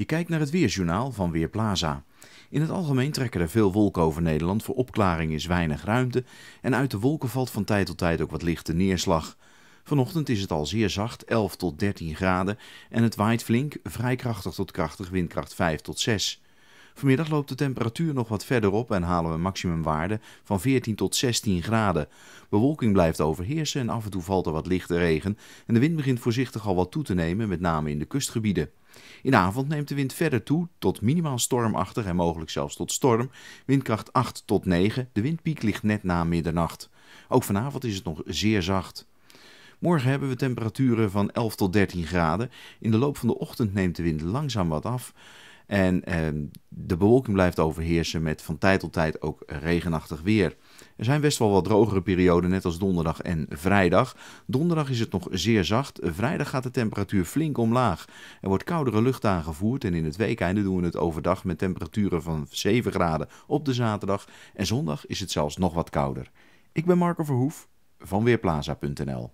Je kijkt naar het weerjournaal van Weerplaza. In het algemeen trekken er veel wolken over Nederland. Voor opklaring is weinig ruimte en uit de wolken valt van tijd tot tijd ook wat lichte neerslag. Vanochtend is het al zeer zacht, 11 tot 13 graden en het waait flink, vrij krachtig tot krachtig, windkracht 5 tot 6. Vanmiddag loopt de temperatuur nog wat verder op en halen we een maximumwaarde van 14 tot 16 graden. Bewolking blijft overheersen en af en toe valt er wat lichte regen en de wind begint voorzichtig al wat toe te nemen, met name in de kustgebieden. In de avond neemt de wind verder toe tot minimaal stormachtig en mogelijk zelfs tot storm. Windkracht 8 tot 9. De windpiek ligt net na middernacht. Ook vanavond is het nog zeer zacht. Morgen hebben we temperaturen van 11 tot 13 graden. In de loop van de ochtend neemt de wind langzaam wat af. En ehm, de bewolking blijft overheersen met van tijd tot tijd ook regenachtig weer. Er zijn best wel wat drogere perioden, net als donderdag en vrijdag. Donderdag is het nog zeer zacht. Vrijdag gaat de temperatuur flink omlaag. Er wordt koudere lucht aangevoerd en in het weekeinde doen we het overdag met temperaturen van 7 graden op de zaterdag. En zondag is het zelfs nog wat kouder. Ik ben Marco Verhoef van Weerplaza.nl.